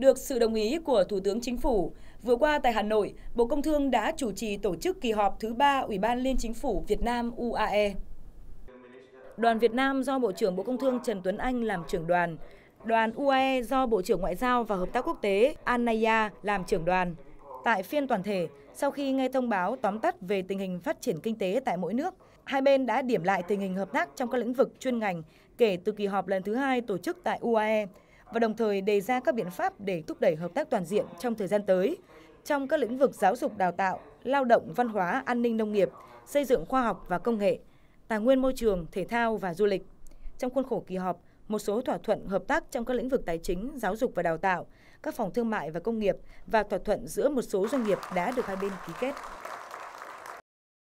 được sự đồng ý của Thủ tướng Chính phủ. Vừa qua tại Hà Nội, Bộ Công Thương đã chủ trì tổ chức kỳ họp thứ ba Ủy ban Liên Chính phủ Việt Nam UAE. Đoàn Việt Nam do Bộ trưởng Bộ Công Thương Trần Tuấn Anh làm trưởng đoàn, đoàn UAE do Bộ trưởng Ngoại giao và Hợp tác Quốc tế Anaya làm trưởng đoàn. Tại phiên toàn thể, sau khi nghe thông báo tóm tắt về tình hình phát triển kinh tế tại mỗi nước, hai bên đã điểm lại tình hình hợp tác trong các lĩnh vực chuyên ngành kể từ kỳ họp lần thứ hai tổ chức tại UAE và đồng thời đề ra các biện pháp để thúc đẩy hợp tác toàn diện trong thời gian tới trong các lĩnh vực giáo dục đào tạo, lao động, văn hóa, an ninh nông nghiệp, xây dựng khoa học và công nghệ, tài nguyên môi trường, thể thao và du lịch. Trong khuôn khổ kỳ họp, một số thỏa thuận hợp tác trong các lĩnh vực tài chính, giáo dục và đào tạo, các phòng thương mại và công nghiệp và thỏa thuận giữa một số doanh nghiệp đã được hai bên ký kết.